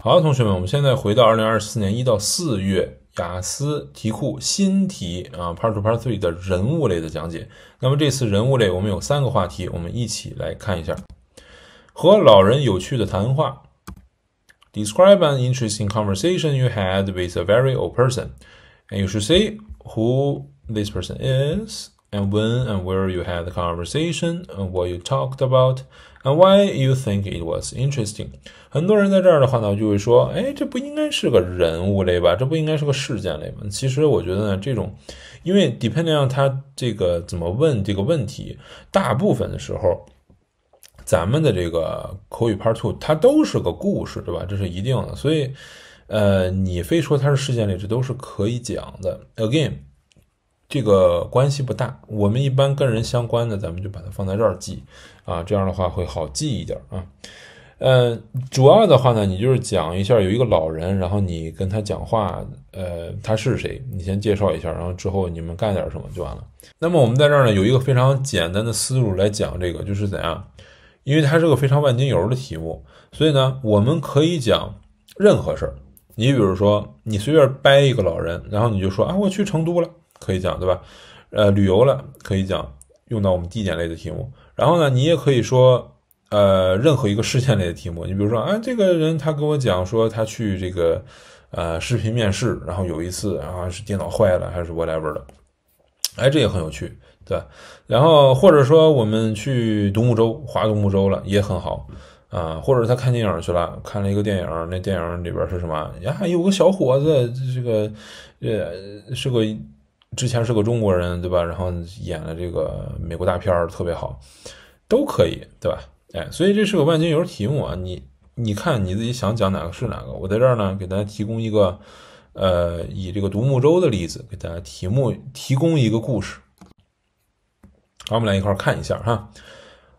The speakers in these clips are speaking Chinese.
好，同学们，我们现在回到二零二四年一到四月雅思题库新题啊，Part Two Part Three 的人物类的讲解。那么这次人物类我们有三个话题，我们一起来看一下。和老人有趣的谈话：Describe an interesting conversation you had with a very old person, and you should say who this person is, and when and where you had the conversation, and what you talked about. Why you think it was interesting？很多人在这儿的话呢，就会说，哎，这不应该是个人物类吧？这不应该是个事件类吗？其实我觉得呢，这种，因为 d e p e n d i n on 他这个怎么问这个问题，大部分的时候，咱们的这个口语 part two，它都是个故事，对吧？这是一定的。所以，呃，你非说它是事件类，这都是可以讲的。Again. 这个关系不大，我们一般跟人相关的，咱们就把它放在这儿记啊，这样的话会好记一点啊。嗯，主要的话呢，你就是讲一下有一个老人，然后你跟他讲话，呃，他是谁，你先介绍一下，然后之后你们干点什么就完了。那么我们在这儿呢，有一个非常简单的思路来讲这个，就是怎样，因为它是个非常万金油的题目，所以呢，我们可以讲任何事儿。你比如说，你随便掰一个老人，然后你就说啊，我去成都了。可以讲对吧？呃，旅游了可以讲，用到我们地点类的题目。然后呢，你也可以说，呃，任何一个事件类的题目。你比如说，哎，这个人他跟我讲说，他去这个，呃，视频面试，然后有一次啊是电脑坏了还是 whatever 的，哎，这也很有趣，对。然后或者说我们去独木舟划独木舟了，也很好啊。或者他看电影去了，看了一个电影，那电影里边是什么呀？有个小伙子，这个呃，是个。之前是个中国人，对吧？然后演了这个美国大片儿特别好，都可以，对吧？哎，所以这是个万金油题目啊！你你看你自己想讲哪个是哪个。我在这儿呢，给大家提供一个，呃，以这个独木舟的例子给大家题目，提供一个故事。好，我们来一块儿看一下哈。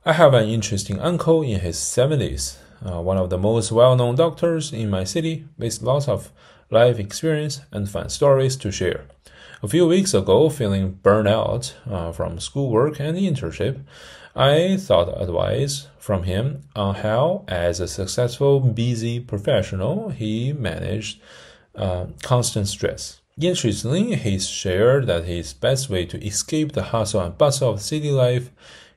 I have an interesting uncle in his seventies. Ah, one of the most well-known doctors in my city, with lots of life experience and fun stories to share. A few weeks ago, feeling burnout uh, from schoolwork and internship, I sought advice from him on how, as a successful, busy professional, he managed uh, constant stress. Interestingly, he shared that his best way to escape the hustle and bustle of city life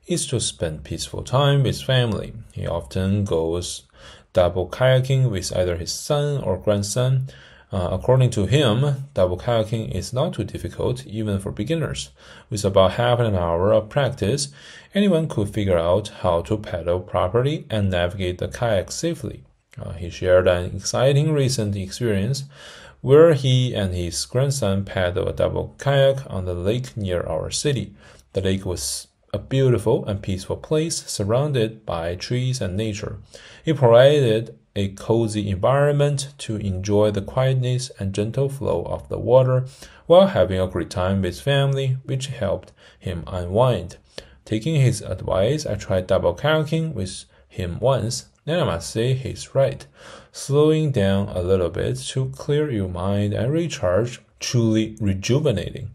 is to spend peaceful time with family. He often goes double kayaking with either his son or grandson uh, according to him, double kayaking is not too difficult, even for beginners. With about half an hour of practice, anyone could figure out how to paddle properly and navigate the kayak safely. Uh, he shared an exciting recent experience where he and his grandson paddled a double kayak on the lake near our city. The lake was a beautiful and peaceful place surrounded by trees and nature. It provided a cozy environment to enjoy the quietness and gentle flow of the water while having a great time with family, which helped him unwind. Taking his advice, I tried double kayaking with him once, and I must say he's right. Slowing down a little bit to clear your mind and recharge, truly rejuvenating.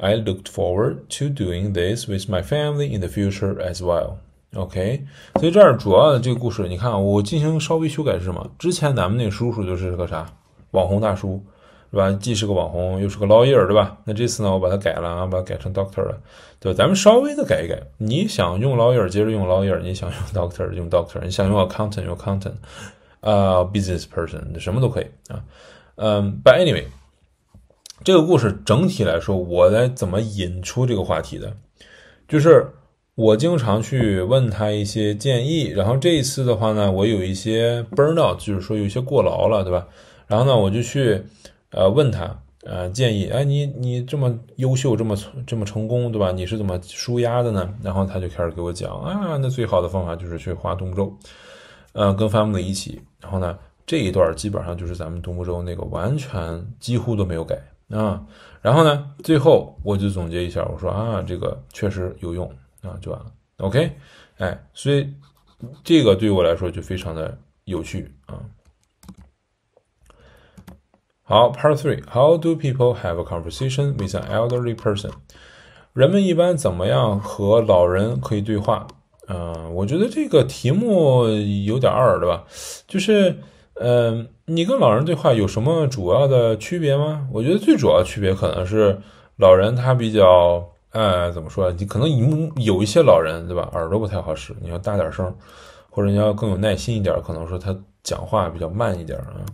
I looked forward to doing this with my family in the future as well. OK，所以这儿主要的这个故事，你看我进行稍微修改是什么？之前咱们那叔叔就是个啥网红大叔，是吧？既是个网红，又是个 lawyer，对吧？那这次呢，我把它改了啊，把它改成 Doctor 了，对吧？咱们稍微的改一改。你想用 lawyer，接着用 lawyer；你想用 Doctor，用 Doctor；你想用 Accountant，用 Accountant；啊，Business Person，什么都可以啊。嗯，By anyway，这个故事整体来说，我来怎么引出这个话题的，就是。我经常去问他一些建议，然后这一次的话呢，我有一些 burn out，就是说有一些过劳了，对吧？然后呢，我就去呃问他呃建议，哎，你你这么优秀，这么这么成功，对吧？你是怎么舒压的呢？然后他就开始给我讲，啊，那最好的方法就是去画东木州，呃，跟范 l 的一起。然后呢，这一段基本上就是咱们东木那个完全几乎都没有改啊。然后呢，最后我就总结一下，我说啊，这个确实有用。啊，就完了。OK，哎，所以这个对于我来说就非常的有趣啊。好，Part Three，How do people have a conversation with an elderly person？人们一般怎么样和老人可以对话？嗯，我觉得这个题目有点二，对吧？就是，嗯，你跟老人对话有什么主要的区别吗？我觉得最主要区别可能是老人他比较。呃，怎么说？你可能有有一些老人，对吧？耳朵不太好使，你要大点声，或者你要更有耐心一点。可能说他讲话比较慢一点啊。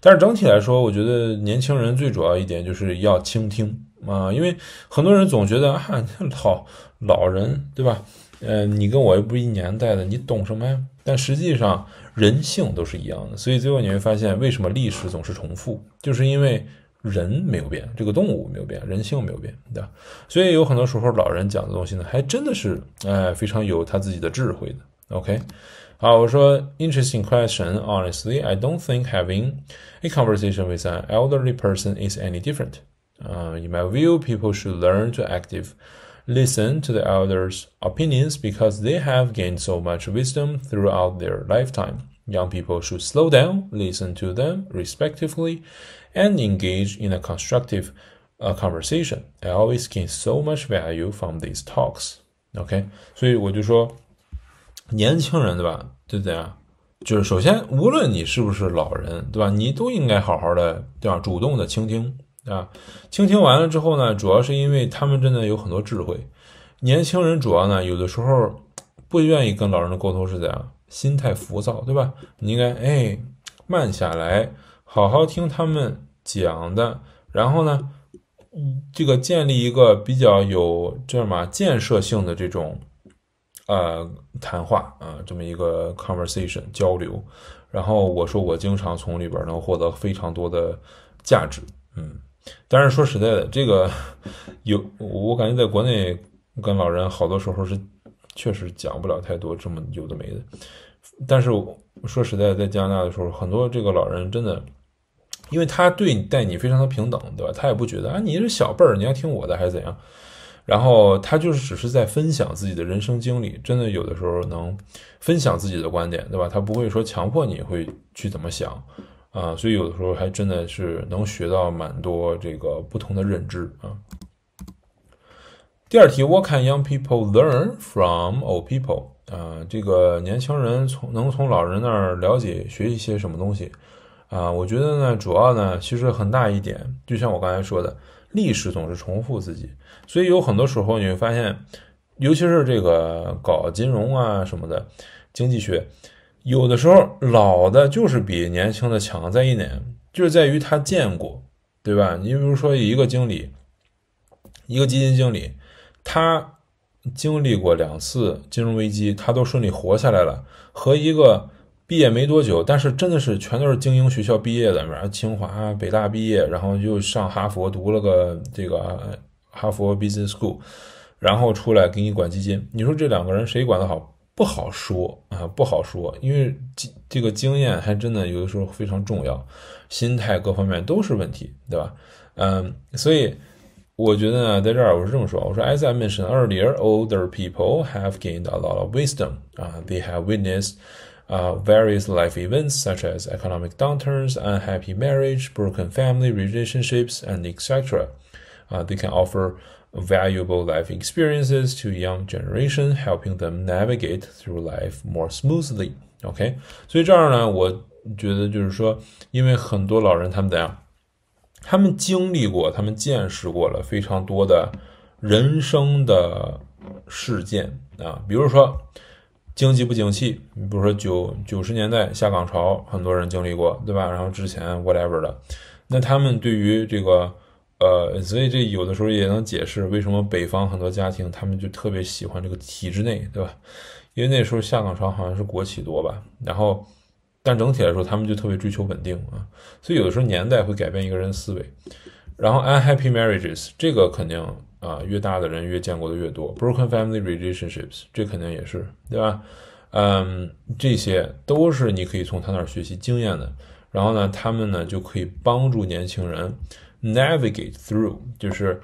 但是整体来说，我觉得年轻人最主要一点就是要倾听啊，因为很多人总觉得啊，老老人，对吧？嗯，你跟我又不一年代的，你懂什么呀？但实际上，人性都是一样的。所以最后你会发现，为什么历史总是重复？就是因为。人没有变，这个动物没有变，人性没有变，对吧？所以有很多时候老人讲的东西呢，还真的是哎非常有他自己的智慧的。OK，好，我说 interesting question. Honestly, I don't think having a conversation with an elderly person is any different. Uh, in my view, people should learn to active listen to the elders' opinions because they have gained so much wisdom throughout their lifetime. Young people should slow down, listen to them respectfully, and engage in a constructive, a conversation. I always gain so much value from these talks. o k 所以我就说，年轻人对吧？就怎样？就是首先，无论你是不是老人，对吧？你都应该好好的对吧？主动的倾听，啊，倾听完了之后呢，主要是因为他们真的有很多智慧。年轻人主要呢，有的时候不愿意跟老人的沟通是怎样？心态浮躁，对吧？你应该哎，慢下来。好好听他们讲的，然后呢，嗯，这个建立一个比较有这么建设性的这种呃谈话啊，这么一个 conversation 交流。然后我说我经常从里边能获得非常多的价值，嗯，但是说实在的，这个 有我感觉在国内跟老人好多时候是确实讲不了太多这么有的没的，但是说实在，在加拿大的时候，很多这个老人真的。因为他对待你非常的平等，对吧？他也不觉得啊，你是小辈儿，你要听我的还是怎样？然后他就是只是在分享自己的人生经历，真的有的时候能分享自己的观点，对吧？他不会说强迫你会去怎么想啊，所以有的时候还真的是能学到蛮多这个不同的认知啊。第二题，What can young people learn from old people？啊，这个年轻人从能从老人那儿了解学一些什么东西？啊，我觉得呢，主要呢，其实很大一点，就像我刚才说的，历史总是重复自己，所以有很多时候你会发现，尤其是这个搞金融啊什么的经济学，有的时候老的就是比年轻的强在一点，就是在于他见过，对吧？你比如说一个经理，一个基金经理，他经历过两次金融危机，他都顺利活下来了，和一个。毕业没多久，但是真的是全都是精英学校毕业的，然后清华、北大毕业，然后又上哈佛读了个这个哈佛 Business School，然后出来给你管基金。你说这两个人谁管的好？不好说啊，不好说，因为这个经验还真的有的时候非常重要，心态各方面都是问题，对吧？嗯，所以我觉得呢，在这儿我是这么说，我说 As I mentioned earlier, older people have gained a lot of wisdom. 啊，They have witnessed. Uh, various life events such as economic downturns, unhappy marriage, broken family relationships, and etc. Uh, they can offer valuable life experiences to young generation, helping them navigate through life more smoothly. OK，所以这儿呢，我觉得就是说，因为很多老人他们怎样，他们经历过，他们见识过了非常多的人生的事件啊，比如说。经济不景气，你比如说九九十年代下岗潮，很多人经历过，对吧？然后之前 whatever 的，那他们对于这个，呃，所以这有的时候也能解释为什么北方很多家庭他们就特别喜欢这个体制内，对吧？因为那时候下岗潮好像是国企多吧，然后，但整体来说他们就特别追求稳定啊。所以有的时候年代会改变一个人思维。然后 unhappy marriages 这个肯定。啊，越大的人越见过的越多，broken family relationships，这肯定也是，对吧？嗯，这些都是你可以从他那儿学习经验的。然后呢，他们呢就可以帮助年轻人 navigate through，就是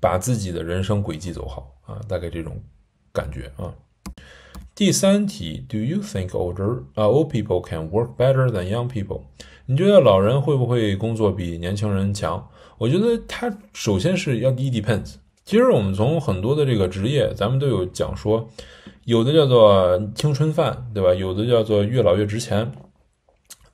把自己的人生轨迹走好啊，大概这种感觉啊。第三题，Do you think older 啊 old people can work better than young people？你觉得老人会不会工作比年轻人强？我觉得他首先是要 depends。其实我们从很多的这个职业，咱们都有讲说，有的叫做青春饭，对吧？有的叫做越老越值钱。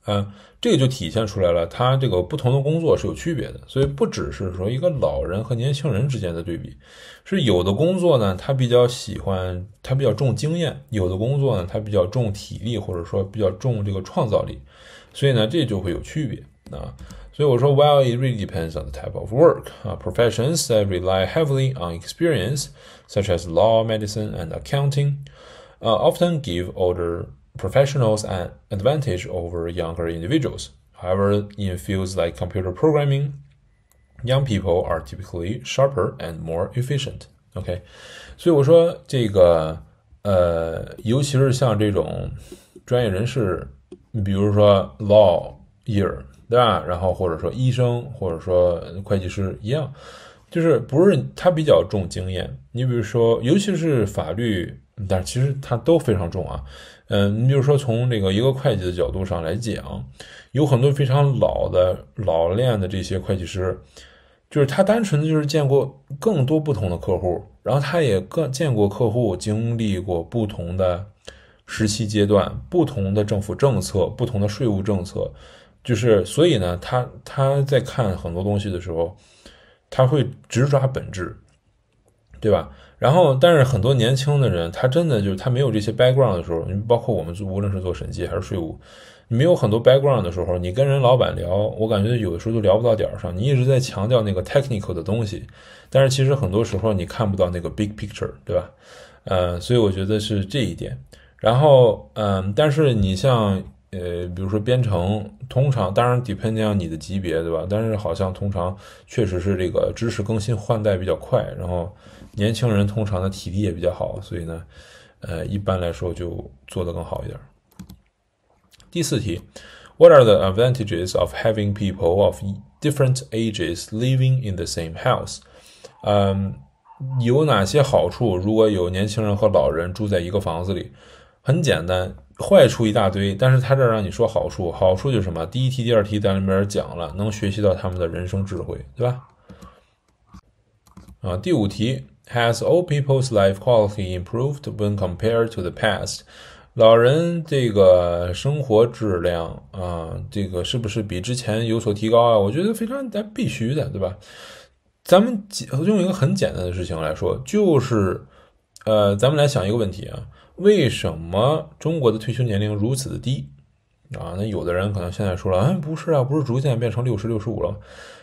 嗯，这个就体现出来了，它这个不同的工作是有区别的。所以不只是说一个老人和年轻人之间的对比，是有的工作呢，他比较喜欢，他比较重经验；有的工作呢，他比较重体力，或者说比较重这个创造力。所以呢，这就会有区别啊。所以我说，Well, it really depends on the type of work. Uh, professions that rely heavily on experience, such as law, medicine, and accounting, uh, often give older professionals an advantage over younger individuals. However, in fields like computer programming, young people are typically sharper and more efficient. OK，所以我说这个呃，尤其是像这种专业人士，你比如说 law year 对吧？然后或者说医生，或者说会计师一样，就是不是他比较重经验。你比如说，尤其是法律，但其实他都非常重啊。嗯，你比如说从这个一个会计的角度上来讲，有很多非常老的老练的这些会计师，就是他单纯的就是见过更多不同的客户，然后他也更见过客户经历过不同的时期阶段、不同的政府政策、不同的税务政策。就是，所以呢，他他在看很多东西的时候，他会直抓本质，对吧？然后，但是很多年轻的人，他真的就是他没有这些 background 的时候，你包括我们，无论是做审计还是税务，你没有很多 background 的时候，你跟人老板聊，我感觉有的时候都聊不到点儿上，你一直在强调那个 technical 的东西，但是其实很多时候你看不到那个 big picture，对吧？呃，所以我觉得是这一点。然后，嗯，但是你像。呃，比如说编程，通常当然 depending 你的级别，对吧？但是好像通常确实是这个知识更新换代比较快，然后年轻人通常的体力也比较好，所以呢，呃，一般来说就做得更好一点。第四题，What are the advantages of having people of different ages living in the same house？嗯，有哪些好处？如果有年轻人和老人住在一个房子里，很简单。坏处一大堆，但是他这让你说好处，好处就是什么？第一题、第二题在那边讲了，能学习到他们的人生智慧，对吧？啊，第五题，Has old people's life quality improved when compared to the past？老人这个生活质量啊，这个是不是比之前有所提高啊？我觉得非常咱必须的，对吧？咱们用一个很简单的事情来说，就是，呃，咱们来想一个问题啊。为什么中国的退休年龄如此的低啊？那有的人可能现在说了，哎，不是啊，不是逐渐变成六十六十五了吗？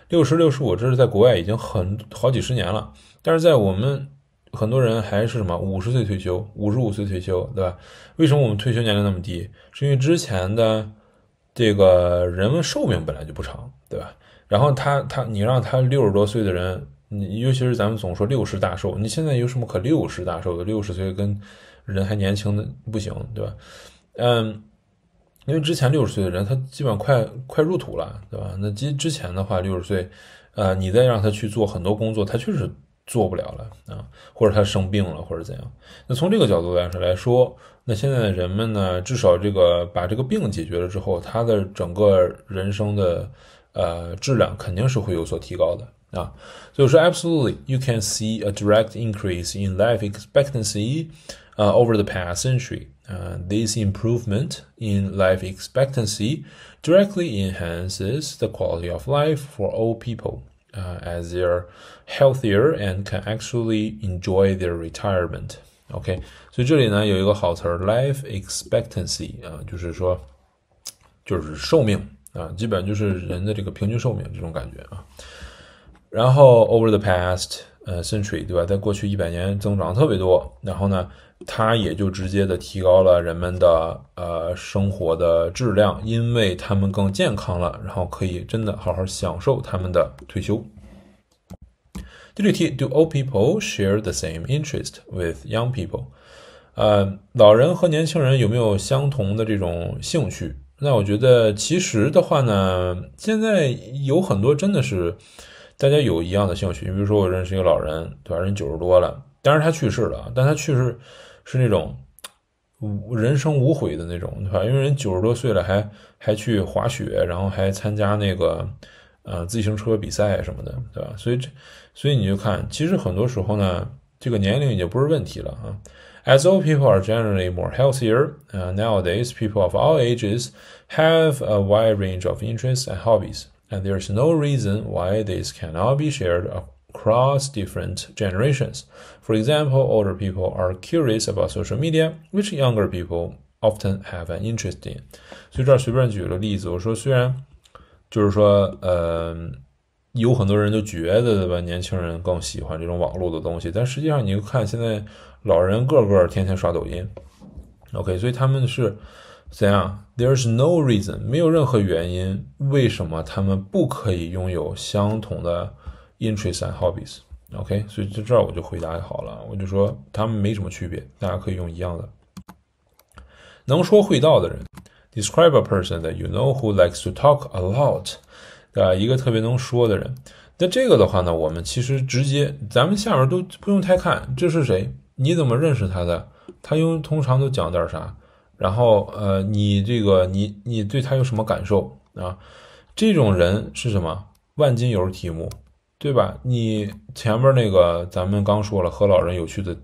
六十六十五，这是在国外已经很好几十年了，但是在我们很多人还是什么五十岁退休，五十五岁退休，对吧？为什么我们退休年龄那么低？是因为之前的这个人们寿命本来就不长，对吧？然后他他你让他六十多岁的人，你尤其是咱们总说六十大寿，你现在有什么可六十大寿的？六十岁跟人还年轻的不行，对吧？嗯，因为之前六十岁的人，他基本上快快入土了，对吧？那基之前的话，六十岁，呃，你再让他去做很多工作，他确实做不了了啊，或者他生病了，或者怎样。那从这个角度来说来说，那现在人们呢，至少这个把这个病解决了之后，他的整个人生的呃质量肯定是会有所提高的。so, absolutely, you can see a direct increase in life expectancy uh, over the past century. Uh, this improvement in life expectancy directly enhances the quality of life for all people, uh, as they're healthier and can actually enjoy their retirement. life expectancy 啊，就是说就是寿命啊，基本就是人的这个平均寿命这种感觉啊。Uh 然后，over the past 呃 century，对吧？在过去一百年增长特别多，然后呢，它也就直接的提高了人们的呃生活的质量，因为他们更健康了，然后可以真的好好享受他们的退休。第六题，Do old people share the same interest with young people？呃，老人和年轻人有没有相同的这种兴趣？那我觉得，其实的话呢，现在有很多真的是。大家有一样的兴趣，你比如说我认识一个老人，对吧？人九十多了，但是他去世了，但他去世是那种，人生无悔的那种，对吧？因为人九十多岁了，还还去滑雪，然后还参加那个，呃，自行车比赛什么的，对吧？所以这，所以你就看，其实很多时候呢，这个年龄已经不是问题了啊。As old people are generally more healthier, uh, nowadays people of all ages have a wide range of interests and hobbies. And there is no reason why this cannot be shared across different generations. For example, older people are curious about social media, which younger people often have an interest in. 所以这儿随便举了个例子，我说虽然，就是说，嗯，有很多人都觉得对吧，年轻人更喜欢这种网络的东西，但实际上，你看现在老人个个天天刷抖音，OK，所以他们是。怎样？There's no reason，没有任何原因，为什么他们不可以拥有相同的 interests and hobbies？OK，所以在这儿我就回答好了，我就说他们没什么区别，大家可以用一样的。能说会道的人，describe a person that you know who likes to talk a lot，对吧？一个特别能说的人。那这个的话呢，我们其实直接，咱们下面都不用太看，这是谁？你怎么认识他的？他用通常都讲点啥？然后，呃，你这个，你你对他有什么感受啊？这种人是什么万金油题目，对吧？你前面那个，咱们刚说了和老人有趣的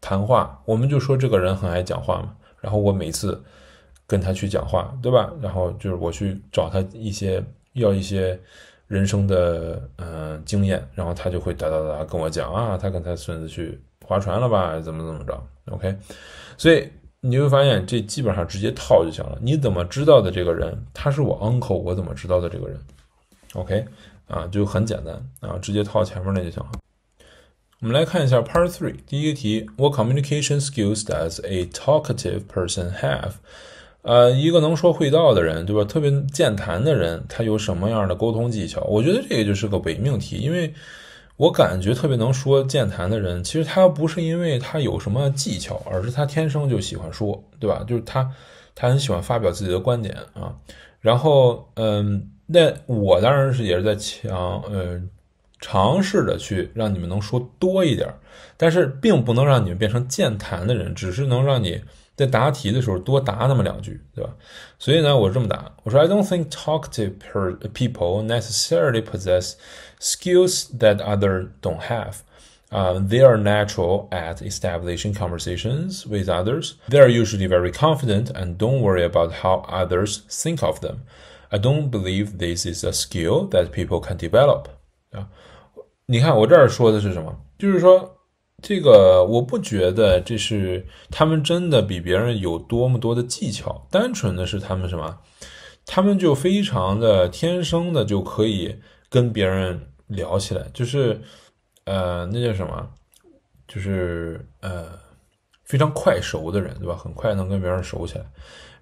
谈话，我们就说这个人很爱讲话嘛。然后我每次跟他去讲话，对吧？然后就是我去找他一些要一些人生的嗯经验，然后他就会哒哒哒跟我讲啊，他跟他孙子去划船了吧？怎么怎么着？OK，所以。你会发现这基本上直接套就行了。你怎么知道的这个人？他是我 uncle，我怎么知道的这个人？OK，啊，就很简单啊，直接套前面那就行了。我们来看一下 Part Three，第一个题：What communication skills does a talkative person have？啊，一个能说会道的人，对吧？特别健谈的人，他有什么样的沟通技巧？我觉得这个就是个伪命题，因为。我感觉特别能说健谈的人，其实他不是因为他有什么技巧，而是他天生就喜欢说，对吧？就是他，他很喜欢发表自己的观点啊。然后，嗯，那我当然是也是在强，嗯，尝试着去让你们能说多一点儿，但是并不能让你们变成健谈的人，只是能让你在答题的时候多答那么两句，对吧？所以呢，我这么答，我说 I don't think talk to per people necessarily possess。skills that other don't have. Uh, they are natural at establishing conversations with others. They are usually very confident and don't worry about how others think of them. I don't believe this is a skill that people can develop. 啊，你看我这儿说的是什么？就是说，这个我不觉得这是他们真的比别人有多么多的技巧，单纯的是他们什么？他们就非常的天生的就可以跟别人聊起来，就是，呃，那叫什么，就是呃，非常快熟的人，对吧？很快能跟别人熟起来。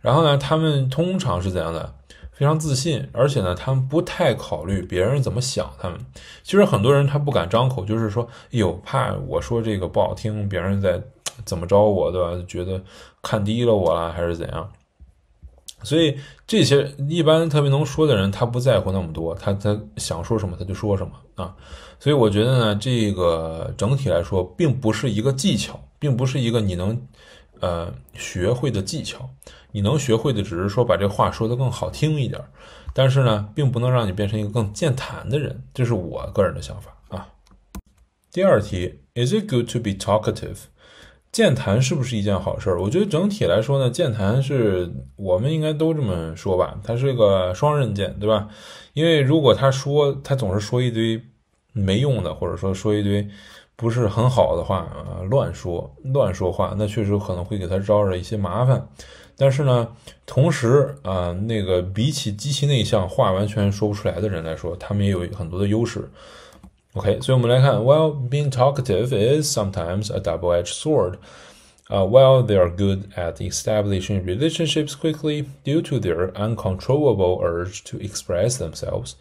然后呢，他们通常是怎样的？非常自信，而且呢，他们不太考虑别人怎么想。他们其实很多人他不敢张口，就是说，哎呦，怕我说这个不好听，别人在怎么着我，对吧？觉得看低了我了，还是怎样？所以这些一般特别能说的人，他不在乎那么多，他他想说什么他就说什么啊。所以我觉得呢，这个整体来说，并不是一个技巧，并不是一个你能呃学会的技巧。你能学会的只是说把这话说得更好听一点，但是呢，并不能让你变成一个更健谈的人。这是我个人的想法啊。第二题，Is it good to be talkative？健谈是不是一件好事儿？我觉得整体来说呢，健谈是我们应该都这么说吧，它是个双刃剑，对吧？因为如果他说他总是说一堆没用的，或者说说一堆不是很好的话，乱说乱说话，那确实可能会给他招惹一些麻烦。但是呢，同时啊，那个比起极其内向、话完全说不出来的人来说，他们也有很多的优势。Okay, so well, being talkative is sometimes a double-edged sword. Uh, while they are good at establishing relationships quickly due to their uncontrollable urge to express themselves,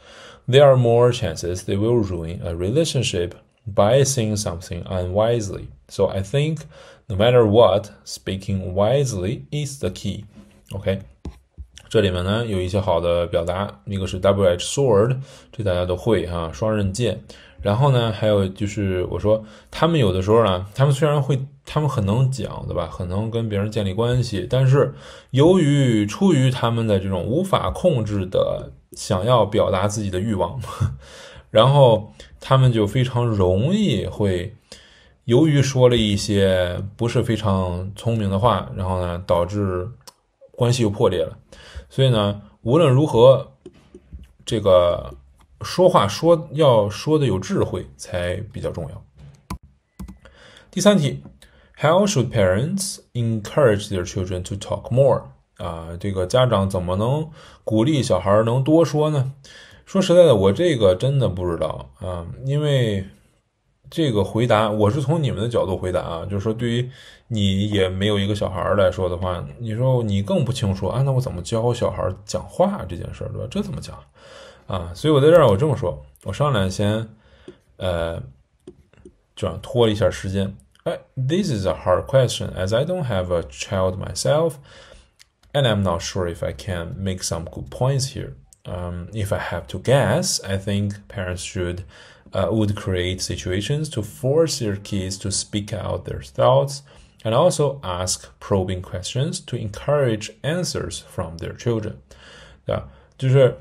there are more chances they will ruin a relationship by saying something unwisely. So I think no matter what, speaking wisely is the key. OK，这里面呢有一些好的表达，一个是 double-edged sword，这大家都会哈、啊，双刃剑。然后呢，还有就是我说他们有的时候呢，他们虽然会，他们很能讲，对吧？很能跟别人建立关系，但是由于出于他们的这种无法控制的想要表达自己的欲望，然后他们就非常容易会，由于说了一些不是非常聪明的话，然后呢，导致关系又破裂了。所以呢，无论如何，这个。说话说要说的有智慧才比较重要。第三题，How should parents encourage their children to talk more？啊，这个家长怎么能鼓励小孩能多说呢？说实在的，我这个真的不知道啊，因为这个回答我是从你们的角度回答啊，就是说对于你也没有一个小孩来说的话，你说你更不清楚啊，那我怎么教小孩讲话这件事儿，对吧？这怎么讲？啊，所以我在这儿我这么说，我上来先呃，这样拖了一下时间。哎，This is a hard question as I don't have a child myself, and I'm not sure if I can make some good points here. Um, if I have to guess, I think parents should uh, would create situations to force their kids to speak out their thoughts and also ask probing questions to encourage answers from their children. 对吧？就是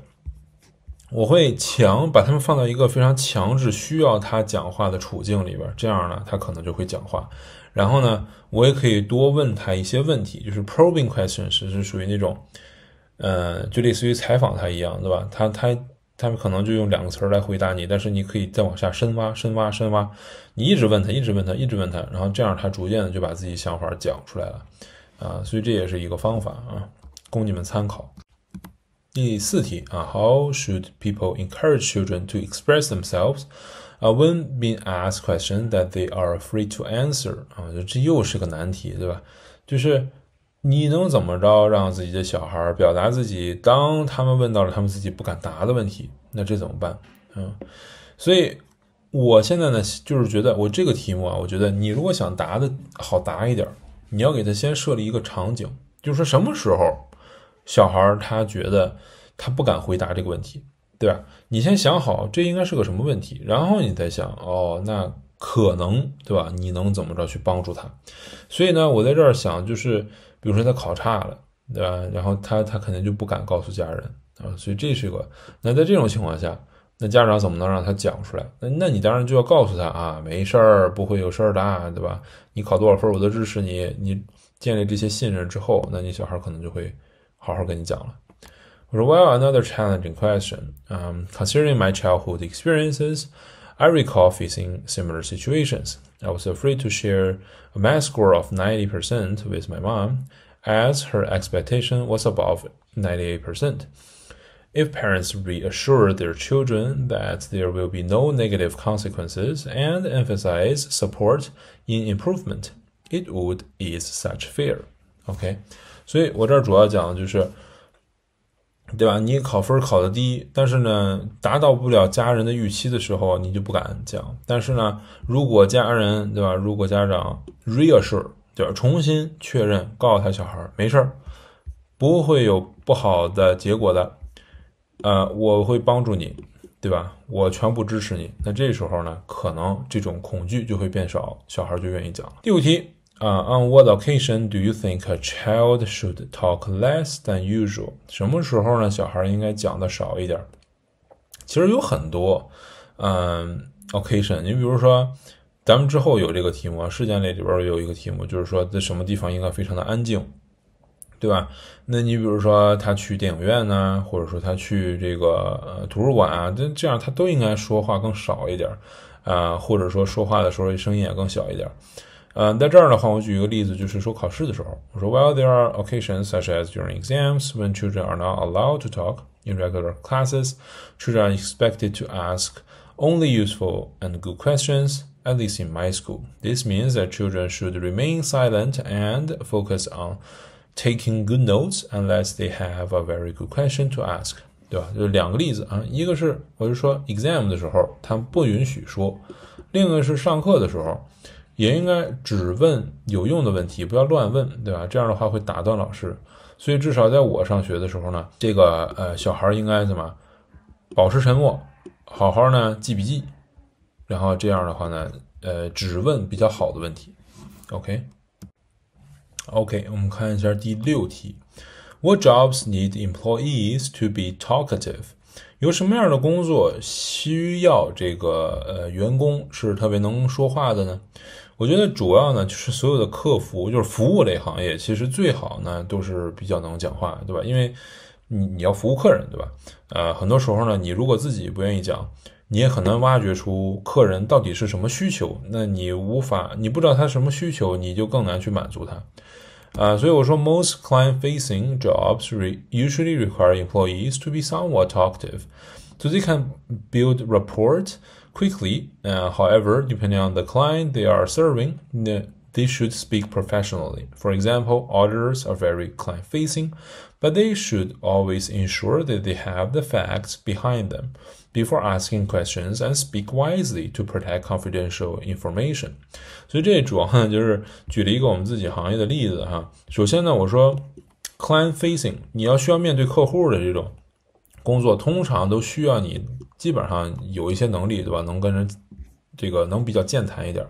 我会强把他们放到一个非常强制需要他讲话的处境里边，这样呢，他可能就会讲话。然后呢，我也可以多问他一些问题，就是 probing questions，是属于那种，呃，就类似于采访他一样，对吧？他他他们可能就用两个词儿来回答你，但是你可以再往下深挖，深挖，深挖。你一直问他，一直问他，一直问他，然后这样他逐渐的就把自己想法讲出来了啊。所以这也是一个方法啊，供你们参考。第四题啊，How should people encourage children to express themselves？啊，When being asked q u e s t i o n that they are f r e e to answer 啊，这又是个难题，对吧？就是你能怎么着让自己的小孩表达自己？当他们问到了他们自己不敢答的问题，那这怎么办？嗯，所以我现在呢，就是觉得我这个题目啊，我觉得你如果想答的好答一点，你要给他先设立一个场景，就是说什么时候？小孩他觉得他不敢回答这个问题，对吧？你先想好这应该是个什么问题，然后你再想哦，那可能对吧？你能怎么着去帮助他？所以呢，我在这儿想就是，比如说他考差了，对吧？然后他他肯定就不敢告诉家人啊，所以这是一个。那在这种情况下，那家长怎么能让他讲出来？那那你当然就要告诉他啊，没事儿，不会有事儿的，对吧？你考多少分我都支持你。你建立这些信任之后，那你小孩可能就会。好好跟你讲了。我说，Well, another challenging question. Um, considering my childhood experiences, I recall facing similar situations. I was afraid to share a math score of 90% with my mom, as her expectation was above 98%. If parents reassure their children that there will be no negative consequences and emphasize support in improvement, it would ease such fear. Okay. 所以，我这儿主要讲的就是，对吧？你考分考的低，但是呢，达到不了家人的预期的时候，你就不敢讲。但是呢，如果家人，对吧？如果家长 reassure，就是重新确认，告诉他小孩没事儿，不会有不好的结果的。呃，我会帮助你，对吧？我全部支持你。那这时候呢，可能这种恐惧就会变少，小孩就愿意讲了。第五题。啊，On what occasion do you think a child should talk less than usual？什么时候呢？小孩儿应该讲的少一点？其实有很多，嗯，occasion。你比如说，咱们之后有这个题目，啊，事件类里边有一个题目，就是说在什么地方应该非常的安静，对吧？那你比如说他去电影院呢，或者说他去这个呃图书馆啊，这这样他都应该说话更少一点啊，或者说说话的时候声音也更小一点。嗯，在这儿的话，我举一个例子，就是说考试的时候，我说，Well, there are occasions such as during exams when children are not allowed to talk. In regular classes, children are expected to ask only useful and good questions. At least in my school, this means that children should remain silent and focus on taking good notes unless they have a very good question to ask. 对吧？就是两个例子啊，一个是我就说 exam 的时候，他不允许说；另一个是上课的时候。也应该只问有用的问题，不要乱问，对吧？这样的话会打断老师，所以至少在我上学的时候呢，这个呃小孩应该怎么保持沉默，好好呢记笔记，然后这样的话呢，呃只问比较好的问题。OK，OK，我们看一下第六题：What jobs need employees to be talkative？有什么样的工作需要这个呃员工是特别能说话的呢？我觉得主要呢就是所有的客服，就是服务类行业，其实最好呢都是比较能讲话，对吧？因为你你要服务客人，对吧？呃，很多时候呢，你如果自己不愿意讲，你也很难挖掘出客人到底是什么需求，那你无法，你不知道他什么需求，你就更难去满足他。Uh, most client client-facing jobs re usually require employees to be somewhat talkative, so they can build rapport quickly. Uh, however, depending on the client they are serving, they should speak professionally. For example, auditors are very client-facing, but they should always ensure that they have the facts behind them. Before asking questions and speak wisely to protect confidential information，所以这主要呢就是举了一个我们自己行业的例子哈。首先呢，我说 client facing，你要需要面对客户的这种工作，通常都需要你基本上有一些能力对吧？能跟人这个能比较健谈一点，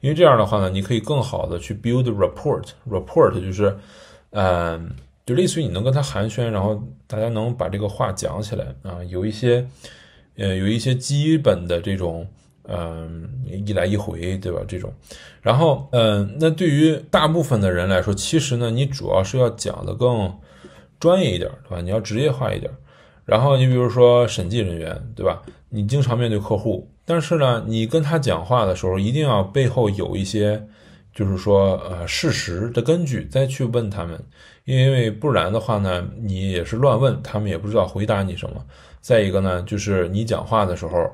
因为这样的话呢，你可以更好的去 build r e p o r t r e p p o r t 就是，嗯，就类似于你能跟他寒暄，然后大家能把这个话讲起来啊，有一些。呃，有一些基本的这种，嗯，一来一回，对吧？这种，然后，嗯，那对于大部分的人来说，其实呢，你主要是要讲的更专业一点，对吧？你要职业化一点。然后，你比如说审计人员，对吧？你经常面对客户，但是呢，你跟他讲话的时候，一定要背后有一些，就是说，呃，事实的根据再去问他们，因为不然的话呢，你也是乱问，他们也不知道回答你什么。再一个呢，就是你讲话的时候，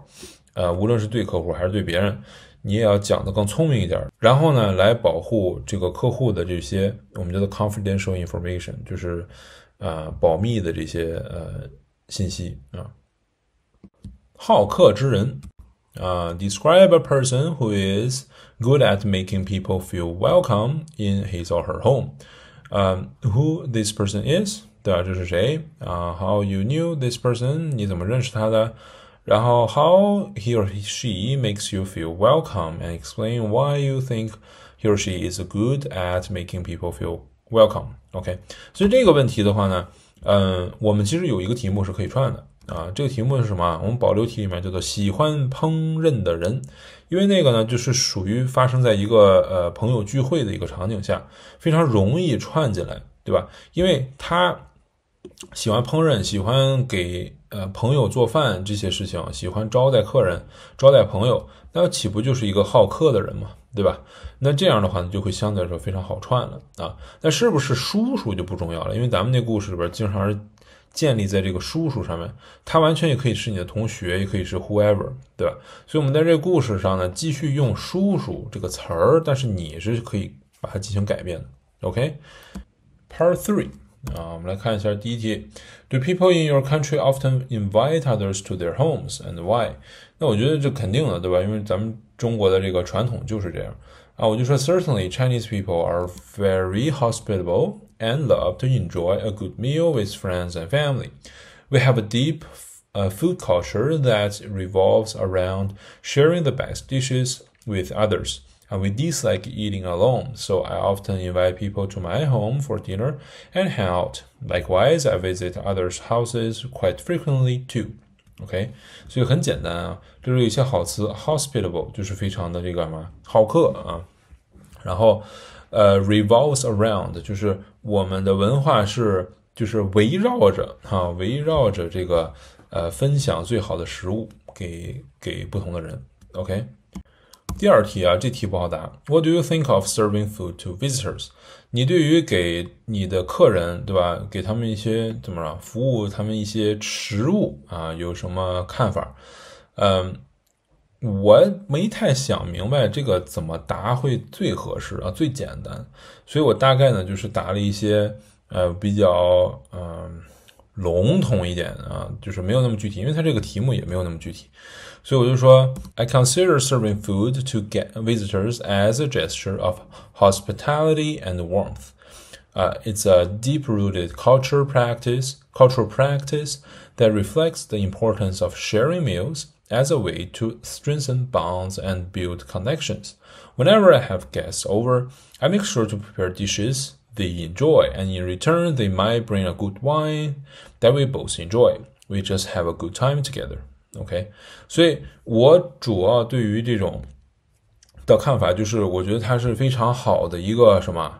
呃，无论是对客户还是对别人，你也要讲得更聪明一点。然后呢，来保护这个客户的这些我们叫做 confidential information，就是呃保密的这些呃信息啊。好客之人啊，describe a person who is good at making people feel welcome in his or her home。嗯，who this person is？对啊，这是谁啊？How you knew this person？你怎么认识他的？然后 How he or she makes you feel welcome？and explain why you think he or she is good at making people feel welcome？OK，所以这个问题的话呢，嗯，我们其实有一个题目是可以串的啊。这个题目是什么？我们保留题里面叫做喜欢烹饪的人，因为那个呢，就是属于发生在一个呃朋友聚会的一个场景下，非常容易串进来，对吧？因为他喜欢烹饪，喜欢给呃朋友做饭这些事情，喜欢招待客人、招待朋友，那岂不就是一个好客的人嘛，对吧？那这样的话呢，就会相对来说非常好串了啊。那是不是叔叔就不重要了？因为咱们那故事里边经常是建立在这个叔叔上面，他完全也可以是你的同学，也可以是 whoever，对吧？所以我们在这故事上呢，继续用叔叔这个词儿，但是你是可以把它进行改变的。OK，Part three。啊，我们来看一下第一题，Do um, people in your country often invite others to their homes and why？那我觉得这肯定的，对吧？因为咱们中国的这个传统就是这样啊。我就说，Certainly Chinese people are very hospitable and love to enjoy a good meal with friends and family. We have a deep a uh, food culture that revolves around sharing the best dishes with others. And we dislike eating alone, so I often invite people to my home for dinner and hang out. Likewise, I visit others' houses quite frequently too. OK，所以很简单啊，就是一些好词，"hospital" b e 就是非常的这个嘛，好客啊。然后，呃，revolves around 就是我们的文化是就是围绕着啊，围绕着这个呃，分享最好的食物给给不同的人。OK。第二题啊，这题不好答。What do you think of serving food to visitors？你对于给你的客人，对吧，给他们一些怎么着，服务他们一些食物啊，有什么看法？嗯，我没太想明白这个怎么答会最合适啊，最简单。所以我大概呢，就是答了一些呃比较嗯。笼统一点啊，就是没有那么具体，因为它这个题目也没有那么具体，所以我就说，I consider serving food to get visitors as a gesture of hospitality and warmth. Uh, it's a deep-rooted culture practice, cultural practice that reflects the importance of sharing meals as a way to strengthen bonds and build connections. Whenever I have guests over, I make sure to prepare dishes They enjoy, and in return, they might bring a good wine that we both enjoy. We just have a good time together. OK，所以，我主要对于这种的看法就是，我觉得它是非常好的一个什么，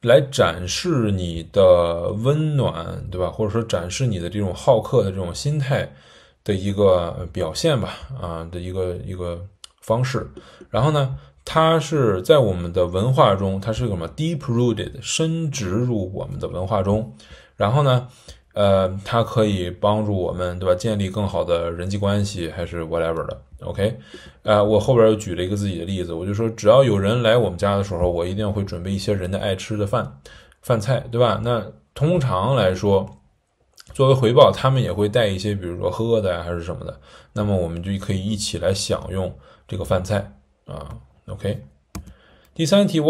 来展示你的温暖，对吧？或者说展示你的这种好客的这种心态的一个表现吧，啊的一个一个方式。然后呢？它是在我们的文化中，它是个什么？Deep rooted，深植入我们的文化中。然后呢，呃，它可以帮助我们，对吧？建立更好的人际关系，还是 whatever 的。OK，呃，我后边又举了一个自己的例子，我就说，只要有人来我们家的时候，我一定会准备一些人的爱吃的饭饭菜，对吧？那通常来说，作为回报，他们也会带一些，比如说喝的呀，还是什么的。那么我们就可以一起来享用这个饭菜啊。What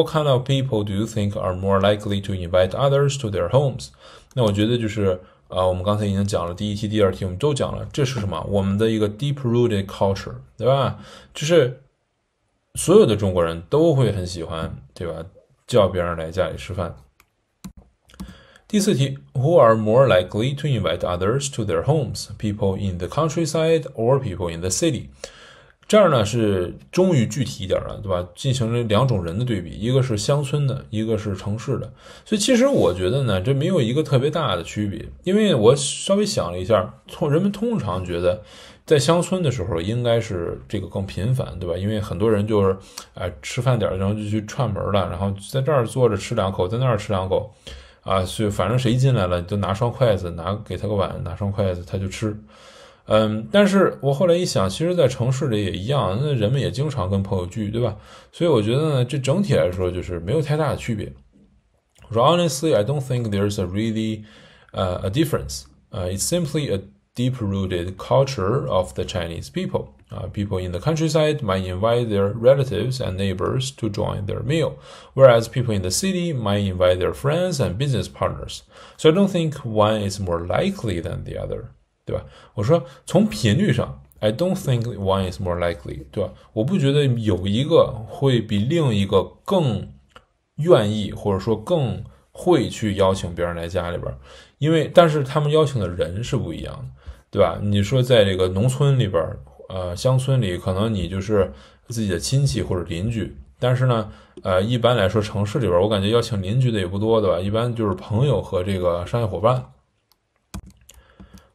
kind of people do you think are more likely to invite others to their homes？那我觉得就是啊，我们刚才已经讲了第一题、第二题，我们都讲了，这是什么？我们的一个 deep-rooted culture，对吧？就是所有的中国人都会很喜欢，对吧？叫别人来家里吃饭。第四题，Who are more likely to invite others to their homes? People in the countryside or people in the city? 这样呢是终于具体一点了，对吧？进行了两种人的对比，一个是乡村的，一个是城市的。所以其实我觉得呢，这没有一个特别大的区别，因为我稍微想了一下，从人们通常觉得在乡村的时候应该是这个更频繁，对吧？因为很多人就是哎吃饭点儿，然后就去串门了，然后在这儿坐着吃两口，在那儿吃两口，啊，以反正谁进来了就拿双筷子，拿给他个碗，拿双筷子他就吃。嗯，但是我后来一想，其实，在城市里也一样，那人们也经常跟朋友聚，对吧？所以我觉得呢，这整体来说就是没有太大的区别。Honestly, I don't think there's a really, uh, a difference. Uh, it's simply a deep-rooted culture of the Chinese people. Uh, people in the countryside might invite their relatives and neighbors to join their meal, whereas people in the city might invite their friends and business partners. So I don't think one is more likely than the other. 对吧？我说从频率上，I don't think one is more likely，对吧？我不觉得有一个会比另一个更愿意，或者说更会去邀请别人来家里边，因为但是他们邀请的人是不一样的，对吧？你说在这个农村里边，呃，乡村里可能你就是自己的亲戚或者邻居，但是呢，呃，一般来说城市里边，我感觉邀请邻居的也不多，对吧？一般就是朋友和这个商业伙伴。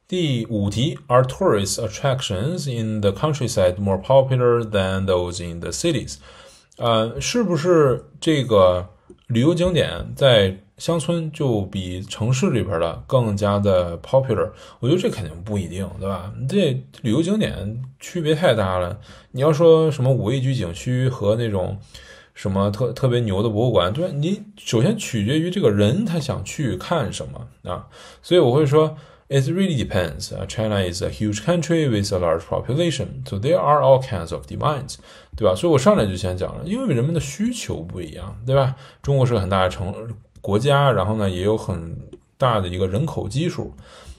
第五题：Are tourist attractions in the countryside more popular than those in the cities？呃，是不是这个旅游景点在乡村就比城市里边的更加的 popular？我觉得这肯定不一定，对吧？这旅游景点区别太大了。你要说什么五 A 级景区和那种什么特特别牛的博物馆，对，吧？你首先取决于这个人他想去看什么啊。所以我会说。It really depends. China is a huge country with a large population, so there are all kinds of demands, 对吧？所以我上来就先讲了，因为人们的需求不一样，对吧？中国是个很大的城国家，然后呢，也有很大的一个人口基数，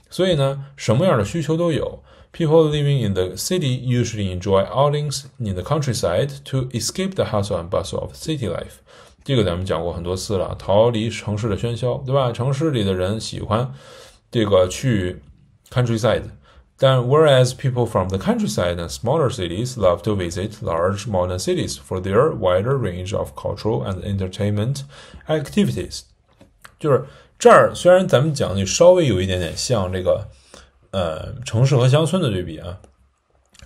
所以呢，什么样的需求都有。People living in the city usually enjoy outings in the countryside to escape the hustle and bustle of city life. 这个咱们讲过很多次了，逃离城市的喧嚣，对吧？城市里的人喜欢。这个去 countryside，但 whereas people from the countryside and smaller cities love to visit large modern cities for their wider range of cultural and entertainment activities。就是这儿，虽然咱们讲的稍微有一点点像这个，呃，城市和乡村的对比啊，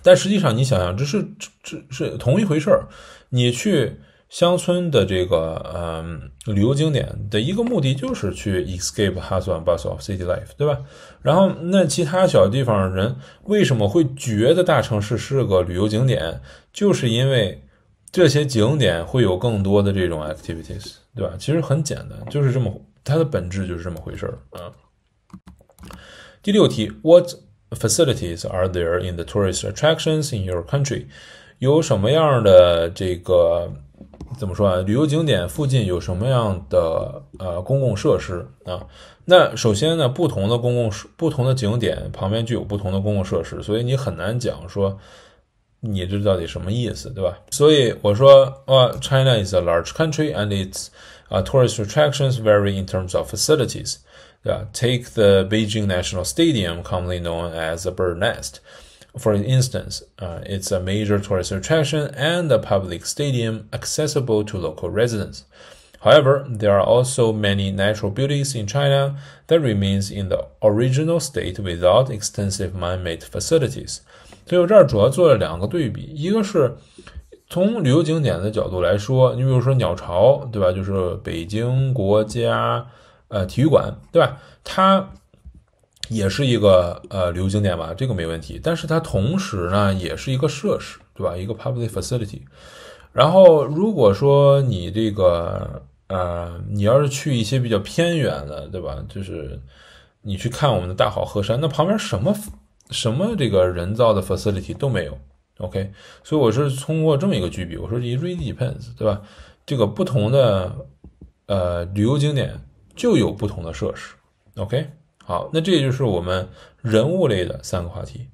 但实际上你想想，这是这是同一回事儿，你去。乡村的这个嗯旅游景点的一个目的就是去 escape hustle and bustle of city life，对吧？然后那其他小地方人为什么会觉得大城市是个旅游景点？就是因为这些景点会有更多的这种 activities，对吧？其实很简单，就是这么它的本质就是这么回事儿啊。第六题，What facilities are there in the tourist attractions in your country？有什么样的这个？怎么说啊？旅游景点附近有什么样的呃公共设施啊？那首先呢，不同的公共不同的景点旁边具有不同的公共设施，所以你很难讲说你这到底什么意思，对吧？所以我说，呃，China is a large country and its uh tourist attractions vary in terms of facilities. 对吧 take the Beijing National Stadium, commonly known as the Bird Nest. For instance, uh, it's a major tourist attraction and a public stadium accessible to local residents. However, there are also many natural beauties in China that remains in the original state without extensive man-made 所以我这儿主要做了两个对比，一个是从旅游景点的角度来说，你比如说鸟巢，对吧？就是北京国家呃体育馆，对吧？它也是一个呃旅游景点吧，这个没问题。但是它同时呢，也是一个设施，对吧？一个 public facility。然后如果说你这个呃，你要是去一些比较偏远的，对吧？就是你去看我们的大好河山，那旁边什么什么这个人造的 facility 都没有。OK，所以我是通过这么一个对比，我说 It really depends，对吧？这个不同的呃旅游景点就有不同的设施。OK。好，那这就是我们人物类的三个话题。